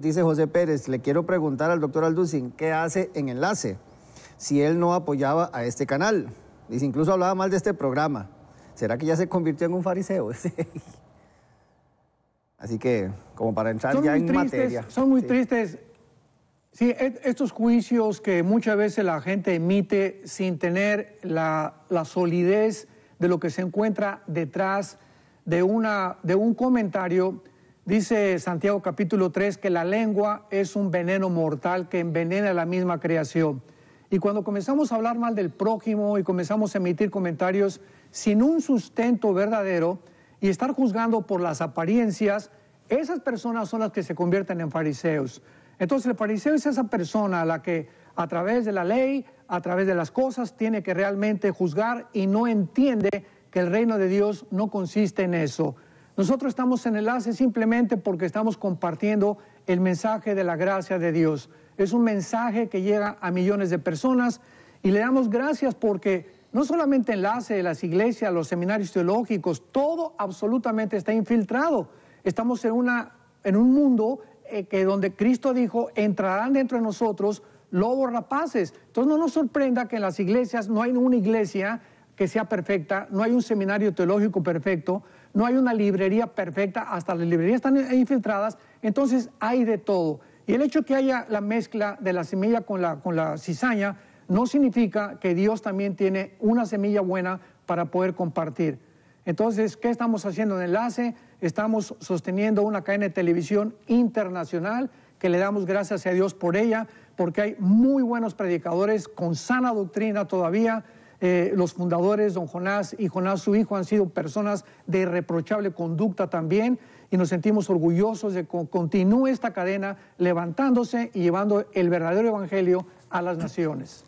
Dice José Pérez, le quiero preguntar al doctor Alducin, ¿qué hace en Enlace? Si él no apoyaba a este canal. Dice, incluso hablaba mal de este programa. ¿Será que ya se convirtió en un fariseo? Así que, como para entrar ya en materia. Son muy tristes. Sí, e, estos juicios que muchas veces la gente emite sin tener la, solidez de lo que se encuentra detrás de, una, de un comentario Dice Santiago capítulo 3 que la lengua es un veneno mortal que envenena la misma creación. Y cuando comenzamos a hablar mal del prójimo y comenzamos a emitir comentarios sin un sustento verdadero y estar juzgando por las apariencias, esas personas son las que se convierten en fariseos. Entonces el fariseo es esa persona a la que a través de la ley, a través de las cosas, tiene que realmente juzgar y no entiende que el reino de Dios no consiste en eso nosotros estamos en enlace simplemente porque estamos compartiendo el mensaje de la gracia de Dios. Es un mensaje que llega a millones de personas y le damos gracias porque no solamente enlace, las iglesias, los seminarios teológicos, todo absolutamente está infiltrado. Estamos en, una, en un mundo eh, que donde Cristo dijo, entrarán dentro de nosotros lobos rapaces. Entonces no nos sorprenda que en las iglesias no hay una iglesia que sea perfecta, no hay un seminario teológico perfecto, no hay una librería perfecta, hasta las librerías están infiltradas, entonces hay de todo. Y el hecho que haya la mezcla de la semilla con la, con la cizaña no significa que Dios también tiene una semilla buena para poder compartir. Entonces, ¿qué estamos haciendo en Enlace? Estamos sosteniendo una cadena de televisión internacional que le damos gracias a Dios por ella, porque hay muy buenos predicadores con sana doctrina todavía, eh, los fundadores, don Jonás y Jonás su hijo, han sido personas de irreprochable conducta también y nos sentimos orgullosos de que continúe esta cadena levantándose y llevando el verdadero evangelio a las naciones.